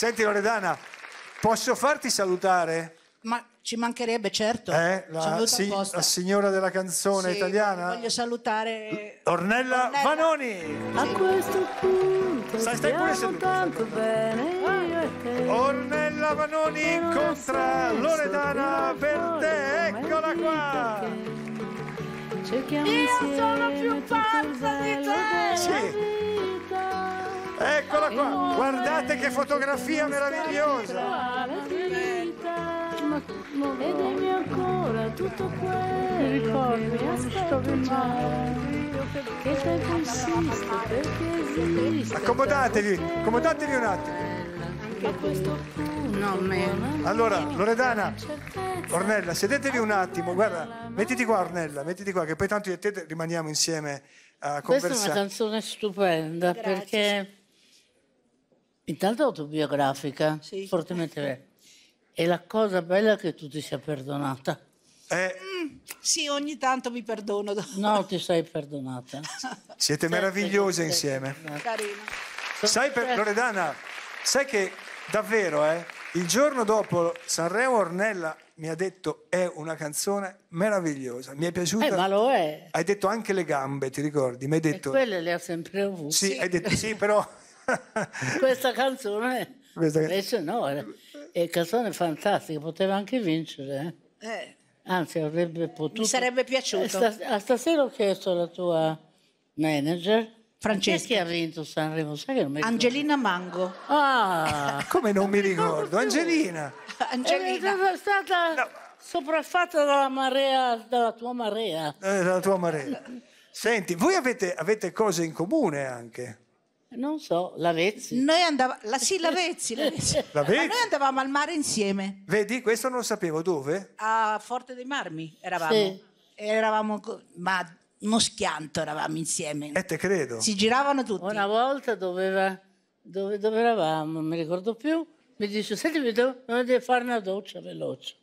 Senti Loredana, posso farti salutare? Ma ci mancherebbe, certo. Eh, la, sì, la, signora della canzone sì, italiana. Voglio salutare Ornella, Ornella. Vanoni. A questo punto stai, stai pure seduta. tanto bene Ornella Vanoni incontra Loredana per te. eccola qua. Io sono più pazza di te. Sì. Eccola qua, guardate che fotografia meravigliosa. Ed Vedemi ancora tutto quello che mi aspetta Che tempo insiste perché esiste Accomodatevi, accomodatevi un attimo allora, Loredana, Ornella, sedetevi un attimo, guarda, mettiti qua Ornella, mettiti qua, che poi tanto io e te rimaniamo insieme a conversare. Questa è una canzone stupenda Grazie. perché Intanto autobiografica, sì. fortemente vera. E la cosa bella è che tu ti sia perdonata. Eh. Mm, sì, ogni tanto mi perdono. No, ti sei perdonata. Siete sì, meravigliose insieme. Carina. Sai per, Loredana, sai che davvero, eh, il giorno dopo Sanremo Ornella mi ha detto è una canzone meravigliosa, mi è piaciuta. Eh, ma lo è. Hai detto anche le gambe, ti ricordi? Mi hai detto... E quelle le ha sempre avute. Sì, hai detto sì, però questa canzone questa... invece no, eh. è canzone fantastica, poteva anche vincere. Eh. eh. Anzi, avrebbe potuto. Mi sarebbe piaciuto. Eh, a ah, stasera ho chiesto alla tua manager. Francesca. Chi ha vinto Sanremo? sai che Angelina Mango. Ah, come non, non mi ricordo? ricordo Angelina. Angelina. È stata no. sopraffatta dalla marea, dalla tua marea. Eh, dalla tua marea. Senti, voi avete, avete cose in comune anche. Non so, l'Avezzi. Noi andavamo, la, sì, l'Avezzi, l'Avezzi. L'Avezzi? Ma noi andavamo al mare insieme. Vedi, questo non lo sapevo. Dove? A Forte dei Marmi eravamo. Sì. Eravamo, ma uno schianto eravamo insieme. E eh, te credo. Si giravano tutti. Una volta doveva, dove, dove eravamo, non mi ricordo più, mi dice, senti, mi devo, devo fare una doccia veloce.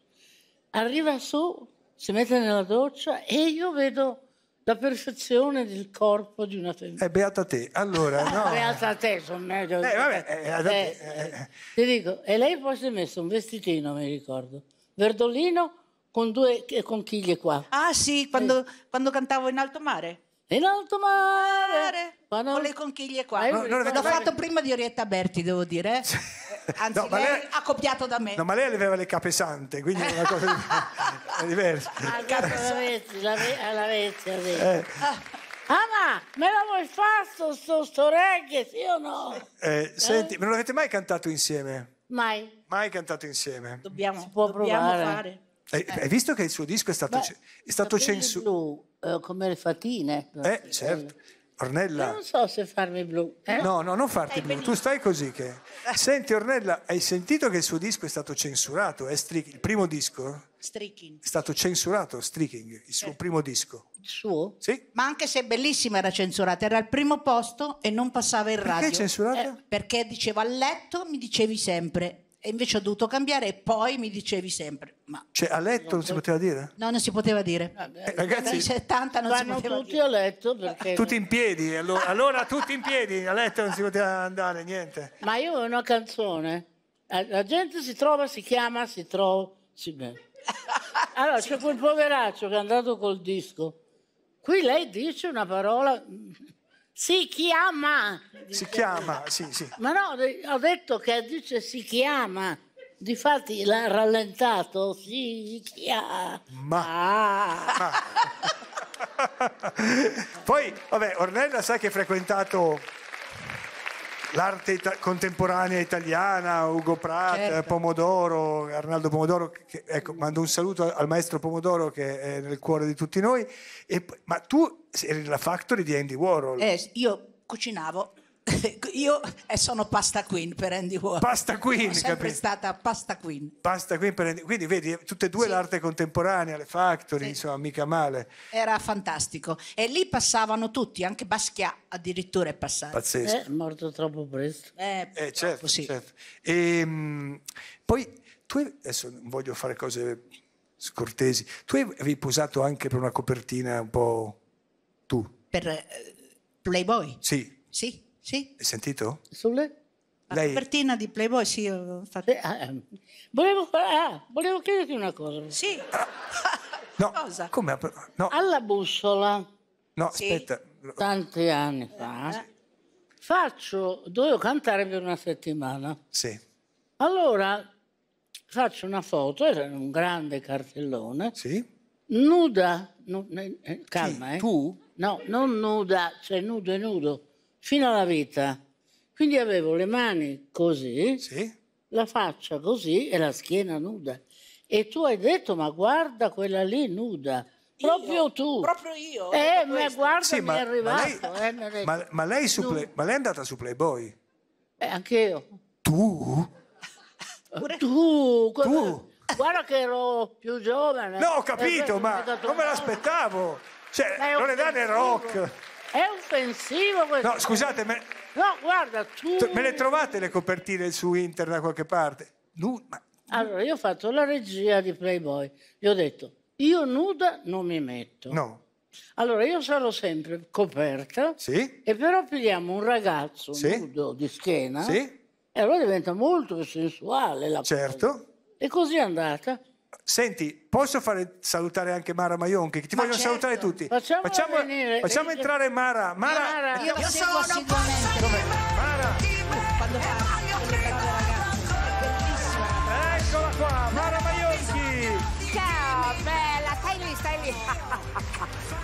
Arriva su, si mette nella doccia e io vedo la perfezione del corpo di una femminuccia. Eh, beata te, allora. No. beata te, sono meglio. Eh, vabbè, eh eh, eh, eh, eh, Ti dico, e lei poi si è messo un vestitino, mi ricordo, verdolino con due conchiglie qua. Ah sì, quando, quando cantavo in alto mare. In alto mare, ma non... con le conchiglie qua. No, no, L'ho fatto me... prima di Orietta Berti, devo dire. Anzi, no, lei, lei ha copiato da me. No, ma lei aveva le capesante, quindi è una cosa... è diverso. Al vecchia, vecchia. Eh. Anna, ah, me la vuoi fare sto, sto, sto reggae, sì o no? Eh, senti, eh? non avete mai cantato insieme? Mai. Mai cantato insieme? Dobbiamo, si può dobbiamo provare. Hai eh. visto che il suo disco è stato, Beh, censurato? Eh, come le fatine. Eh, certo. Ornella. Io non so se farmi blu. Eh? No, no, non farti blu. Tu stai così che. Senti, Ornella, hai sentito che il suo disco è stato censurato? È stric... Il primo disco? Streaking. È stato censurato Streaking, il suo eh. primo disco. Il suo? Sì. Ma anche se bellissima era censurata, era al primo posto e non passava in radio. Perché censurata? Eh, perché dicevo a letto mi dicevi sempre e invece ho dovuto cambiare e poi mi dicevi sempre ma cioè a letto non si poteva dire? no non si poteva dire eh, eh ragazzi 70 non vanno si poteva tutti dire. a letto perché... tutti in piedi allora, allora, tutti in piedi a letto non si poteva andare niente ma io ho una canzone la gente si trova si chiama si trova si beve allora, c'è quel poveraccio che è andato col disco. Qui lei dice una parola... Si chiama! Si chiama, sì, sì. Ma no, ho detto che dice si chiama. Difatti l'ha rallentato. Si chiama. Ma. Ah. Poi, vabbè, Ornella sa che ha frequentato l'arte ita- contemporanea italiana, Ugo Prat, certo. Pomodoro, Arnaldo Pomodoro, che, ecco, mando un saluto al maestro Pomodoro che è nel cuore di tutti noi, e, ma tu eri la factory di Andy Warhol. Eh, io cucinavo Io eh, sono pasta queen per Andy Warhol. Pasta queen, sono sempre capito? stata pasta queen. Pasta queen per Andy Quindi vedi, tutte e due sì. l'arte contemporanea, le factory, sì. insomma, mica male. Era fantastico. E lì passavano tutti, anche Basquiat addirittura è passato. Pazzesco. Eh, è morto troppo presto. Eh, eh certo, sì. certo. E, ehm, mh, poi tu adesso non voglio fare cose scortesi. Tu avevi posato anche per una copertina un po' tu. Per eh, Playboy? Sì. Sì. Sì. Hai sentito? Sulle? La Lei... copertina di Playboy, sì, ho fatto. Eh, eh, volevo, ah, volevo chiederti una cosa. Sì. no, cosa? Come? No. Alla bussola. No, sì. aspetta. Tanti anni fa. Eh. Faccio, dovevo cantare per una settimana. Sì. Allora faccio una foto, era un grande cartellone. Sì. Nuda, nu, eh, calma, sì, eh. Tu? No, non nuda, cioè nudo e nudo fino alla vita. Quindi avevo le mani così, sì. la faccia così e la schiena nuda. E tu hai detto, ma guarda quella lì nuda. Io? Proprio tu. Proprio io. Eh, ma guarda, sì, ma, è arrivato. Ma lei, eh, ma, ma, lei eh, play, ma lei, è andata su Playboy? Eh, anche io. Tu? tu, tu? Guarda che ero più giovane. No, ho capito, eh, ma non me l'aspettavo. Cioè, Loredana è rock. È offensivo questo. No, scusate, me... No, guarda, tu... Me le trovate le copertine su internet da qualche parte? Nu... Ma... Allora, io ho fatto la regia di Playboy. Gli ho detto, io nuda non mi metto. No. Allora, io sarò sempre coperta. Sì. E però pigliamo un ragazzo sì. nudo di schiena. Sì. E allora diventa molto sensuale la certo. Cosa. E così è andata. Senti, posso fare, salutare anche Mara Maionchi? Ti Ma voglio certo. salutare tutti. Facciamo, facciamo, venire, facciamo venire. entrare Mara. Mara, Mara io, io sono sicuramente. Mara. Quando fa Eccola qua, Mara Maionchi. Ciao, bella, stai lì, stai lì.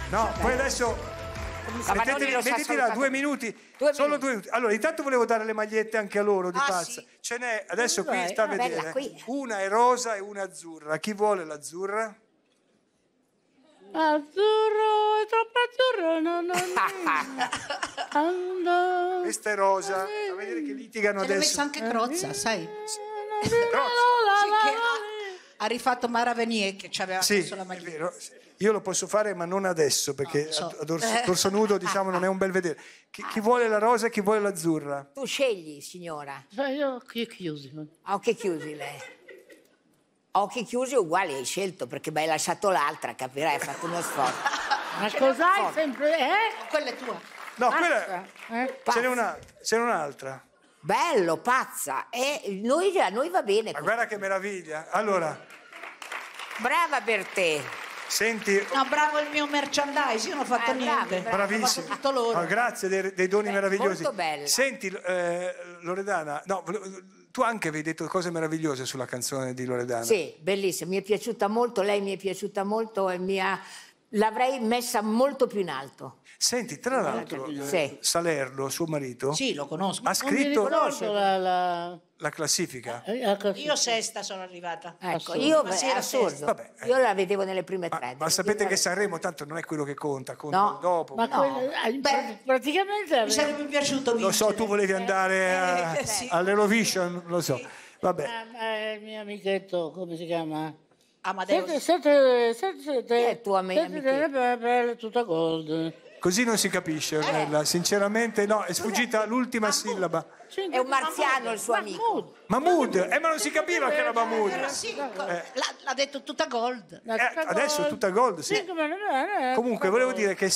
no, poi adesso Mettetela, mettetela due minuti, due solo minuti. due minuti. Allora, intanto volevo dare le magliette anche a loro di ah, pazza. Sì. Ce n'è, adesso qui è. sta una a ah, vedere. Qui. Eh. Una è rosa e una azzurra. Chi vuole l'azzurra? Azzurro, è troppo azzurro, no, no, no. Questa è rosa, a vedere che litigano Ce adesso. L'ha messo anche Crozza, sai? Crozza. Sì, ha rifatto Mara Venier che ci aveva sì, messo la maglietta. È vero. Sì. Io lo posso fare, ma non adesso, perché no, so. a, dorso, dorso, nudo diciamo non è un bel vedere. Chi, chi, vuole la rosa e chi vuole l'azzurra? Tu scegli, signora. Cioè, io occhi chiusi. A occhi chiusi lei. occhi chiusi uguali hai scelto, perché mi hai lasciato l'altra, capirai, hai fatto uno sforzo. ma cos'hai sempre? Eh? Quella è tua. No, Pazza. quella... Eh? Ce n'è una, un'altra. Bello, pazza. E noi, a noi va bene. Ma così. guarda che meraviglia. Allora... Brava per te. Senti, No, bravo il mio merchandise, io non ho fatto Eh, niente. bravissimo. fatto tutto loro. Ah, grazie dei, dei doni Beh, meravigliosi. molto bella. Senti, eh, Loredana, no, tu anche avevi detto cose meravigliose sulla canzone di Loredana. Sì, bellissima, mi è piaciuta molto, lei mi è piaciuta molto e mi ha L'avrei messa molto più in alto. Senti, tra l'altro, sì. Salerno, suo marito, sì, lo conosco. ha scritto la, la... la, classifica. Eh, la, classifica. Io sesta sono arrivata. Ecco, io, ma sì, assurdo. Vabbè, eh. io la vedevo nelle prime tre. Ma sapete che Sanremo tanto non è quello che conta, conta no. dopo. Ma no. Quello, eh, Beh, praticamente... Mi sarebbe piaciuto vincere. Lo so, tu volevi andare eh, a, eh, sì. all'Eurovision, lo so. Vabbè. Ah, il mio amichetto, come si chiama? Amadeus. Senti, senti, senti, senti, è il tuo senti, amichino? tutta gold. Così non si capisce, eh. Ornella. Sinceramente, no, è sfuggita l'ultima sillaba. È un marziano il suo amico. Mahmood, eh, ma non si capiva che era Mahmood. Sì, co- l'ha, l'ha detto tutta gold. Eh, eh adesso tutta gold, sì. Ecco. Comunque, volevo dire che.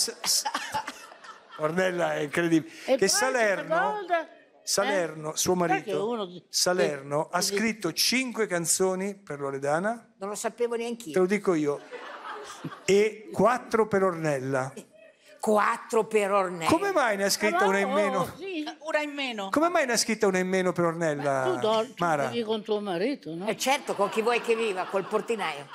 Ornella è incredibile. Che Salerno. Eh? Salerno, suo Perché uno marito, di- Salerno ha scritto cinque canzoni per Loredana non lo sapevo neanche io. Te lo dico io. E quattro per Ornella. Quattro per Ornella. Come mai ne ha scritta una in meno? sì. Una in meno. Come mai ne ha scritta una in meno per Ornella? Tu dormi Mara. con tuo marito, no? Eh certo, con chi vuoi che viva, col portinaio.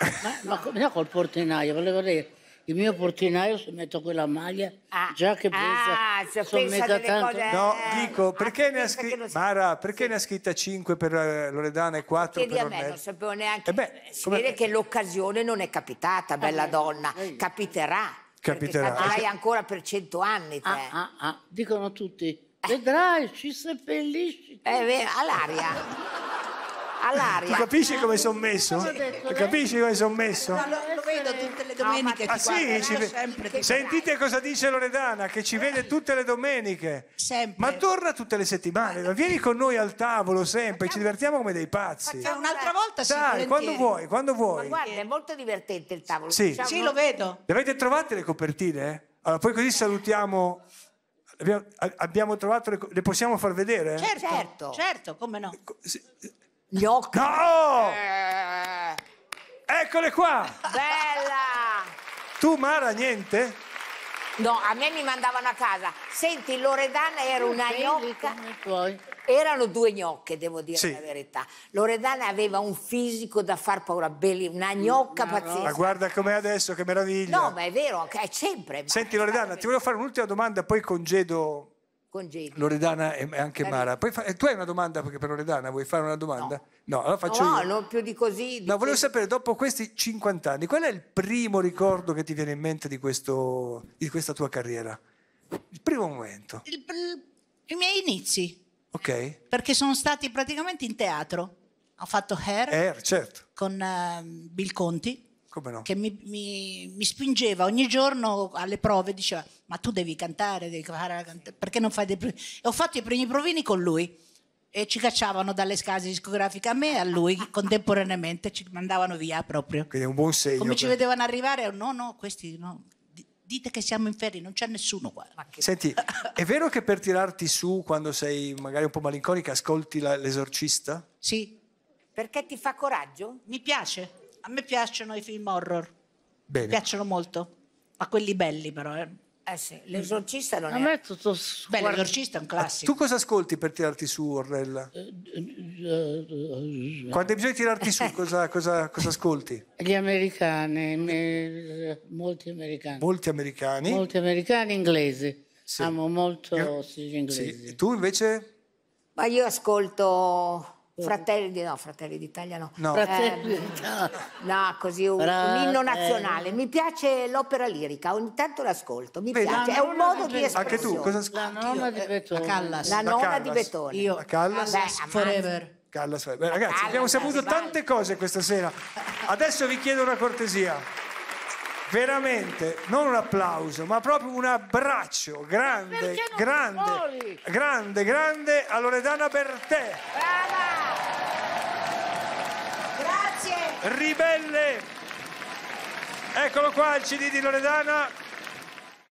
ma, ma, no, col portinaio, volevo dire il mio portinaio se metto quella maglia ah, già che pensa ah, sono pensa mega tanto cose, no dico eh, perché, ne, ha scr... Mara, perché sì. ne ha scritta 5 per eh, Loredana e 4 Chiedi per Ornella me, non sapevo neanche eh beh, si come... vede che l'occasione non è capitata ah, bella donna capiterà capiterà hai ancora per 100 anni te. Ah, ah, ah, dicono tutti vedrai ci seppellisci è eh, vero all'aria all'aria tu capisci come sono messo? capisci come sono messo? Allora, vedo tutte le domeniche. No, ah, sì, ci eh, ve... Sentite cosa dice Loredana, che ci vede tutte le domeniche. Sempre. Ma torna tutte le settimane, ma vieni con noi al tavolo sempre, ci divertiamo come dei pazzi. Facciamo un'altra volta, sì. Dai, quando vuoi, quando vuoi. Ma guarda, è molto divertente il tavolo. Sì, sì lo vedo. Le avete trovate le copertine? Eh? Allora, poi così salutiamo Abbiamo, abbiamo, trovato, le, le, possiamo far vedere? Certo, certo, certo come no. Gli occhi. No! Eh. Eccole qua! Bella! Tu Mara niente? No, a me mi mandavano a casa. Senti, Loredana era una gnocca. Erano due gnocche, devo dire sì. la verità. Loredana aveva un fisico da far paura, una gnocca no, pazzesca. Ma guarda com'è adesso, che meraviglia. No, ma è vero, è sempre. Senti, Loredana, ti voglio fare un'ultima domanda, poi congedo congedi. Loredana e anche eh, Mara. Fa... Eh, tu hai una domanda per Loredana? Vuoi fare una domanda? No, no allora faccio no, io. No, più di così. Di no, volevo sapere, dopo questi 50 anni, qual è il primo ricordo che ti viene in mente di, questo, di questa tua carriera? Il primo momento. Il, I miei inizi. Ok. Perché sono stati praticamente in teatro. Ho fatto Hair. Hair certo. Con uh, Bill Conti No? Che mi, mi, mi, spingeva ogni giorno alle prove, diceva ma tu devi cantare, devi fare, perché non fai dei primi E ho fatto i primi provini con lui e ci cacciavano dalle case discografiche a me e a lui contemporaneamente, ci mandavano via proprio. Quindi è un buon segno. Come ci vedevano arrivare, no, no, questi no. Dite che siamo in ferie, non c'è nessuno qua. Che... Senti, è vero che per tirarti su quando sei magari un po' malinconica ascolti la, l'esorcista? Sì. Perché ti fa coraggio? Mi piace. A me piacciono i film horror. Bene. Mi piacciono molto. Ma quelli belli però, eh. Eh sì, l'esorcista non A me è... tutto... Beh, l'esorcista è un classico. Tu cosa ascolti per tirarti su, Orrella? Quando hai bisogno di tirarti su, cosa, cosa, cosa ascolti? Gli americani, me... molti americani. Molti americani? Molti americani inglesi. Sì. Amo molto Io... sì, gli inglesi. Sì. E tu invece? Ma io ascolto Fratelli no, Fratelli d'Italia no. No. Fratelli eh, no, così un, un, inno nazionale. Mi piace l'opera lirica, ogni tanto l'ascolto, mi Beh, piace, è un modo di espressione. Anche tu cosa ascolti? La nonna di Betone. La Callas. La nonna Callas. di Betone. Io. La Callas. Ah, beh, Forever. Callas. Beh, ragazzi, Callas, abbiamo saputo tante cose questa sera. Adesso vi chiedo una cortesia. Veramente, non un applauso, ma proprio un abbraccio grande, grande, grande, grande a Loredana Bertè. Brava! ribelle. Eccolo qua il CD di Loredana.